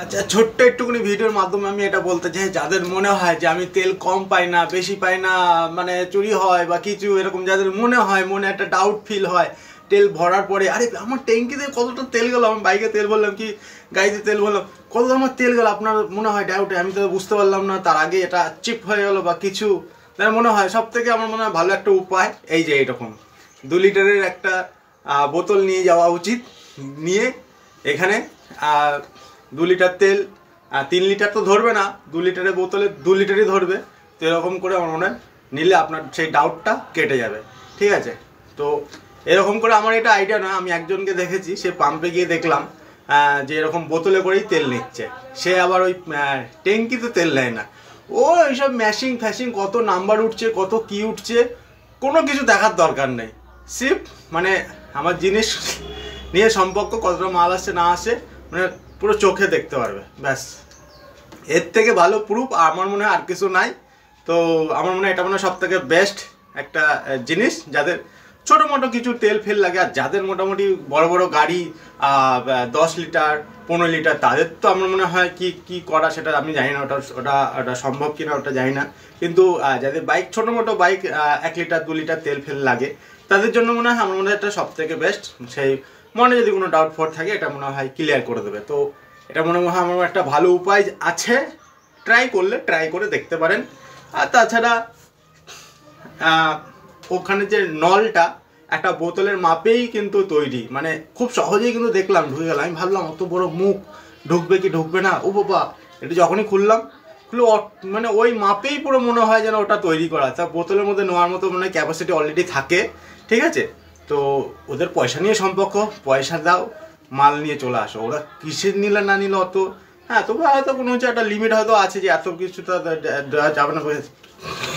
আচ্ছা ছোট্ট একটুকুনি ভিডিওর মাধ্যমে আমি এটা বলতে চাই যাদের মনে হয় যে আমি তেল কম পাই না বেশি পাই না মানে চুরি হয় বা কিছু এরকম যাদের মনে হয় মনে একটা ডাউট ফিল হয় তেল ভরার পরে আরে আমার ট্যাঙ্কিতে কতটা তেল গেল আমার বাইকে তেল বললাম কি গাড়িতে তেল বললাম কতটা আমার তেল গেল আপনার মনে হয় ডাউটে আমি তো বুঝতে পারলাম না তার আগে এটা চিপ হয়ে গেলো বা কিছু তার মনে হয় সব থেকে আমার মনে হয় ভালো একটা উপায় এই যে এইরকম দু লিটারের একটা বোতল নিয়ে যাওয়া উচিত নিয়ে এখানে দু লিটার তেল তিন লিটার তো ধরবে না দু লিটারের বোতলে দু লিটারই ধরবে তো এরকম করে আমার মনে নিলে আপনার সেই ডাউটটা কেটে যাবে ঠিক আছে তো এরকম করে আমার এটা আইডিয়া নয় আমি একজনকে দেখেছি সে পাম্পে গিয়ে দেখলাম যে এরকম বোতলে করেই তেল নিচ্ছে সে আবার ওই ট্যাঙ্কিতে তেল নেয় না ও এইসব ম্যাশিং ফ্যাশিং কত নাম্বার উঠছে কত কি উঠছে কোনো কিছু দেখার দরকার নেই সিপ মানে আমার জিনিস নিয়ে সম্পর্ক কতটা মাল আসে না আসে মানে পুরো চোখে দেখতে পারবে ব্যাস এর থেকে ভালো প্রুফ আমার মনে হয় আর কিছু নাই তো আমার মনে হয় এটা মনে হয় সব থেকে বেস্ট একটা জিনিস যাদের ছোটো মোটো কিছু তেল ফেল লাগে আর যাদের মোটামুটি বড় বড় গাড়ি দশ লিটার পনেরো লিটার তাদের তো আমার মনে হয় কি কি করা সেটা আমি জানি না ওটা ওটা ওটা সম্ভব কিনা ওটা জানি না কিন্তু যাদের বাইক ছোটো মোটো বাইক এক লিটার দু লিটার তেল ফেল লাগে তাদের জন্য মনে হয় আমার মনে হয় এটা সব থেকে বেস্ট সেই মনে যদি কোনো ডাউট ফট থাকে এটা মনে হয় ক্লিয়ার করে দেবে তো এটা মনে হয় আমার একটা ভালো উপায় আছে ট্রাই করলে ট্রাই করে দেখতে পারেন আর তাছাড়া ওখানে যে নলটা একটা বোতলের মাপেই কিন্তু তৈরি মানে খুব সহজেই কিন্তু দেখলাম ঢুকে গেলাম আমি ভাবলাম অত বড় মুখ ঢুকবে কি ঢুকবে না ও বাবা এটা যখনই খুললাম খুলে মানে ওই মাপেই পুরো মনে হয় যেন ওটা তৈরি করা তা বোতলের মধ্যে নেওয়ার মতো মানে ক্যাপাসিটি অলরেডি থাকে ঠিক আছে তো ওদের পয়সা নিয়ে সম্পর্ক পয়সা দাও মাল নিয়ে চলে আসো ওরা কিসের নিলে না নিলে অত হ্যাঁ তবু হয়তো কোনো হচ্ছে একটা লিমিট হয়তো আছে যে এত কিছু তো যাবে না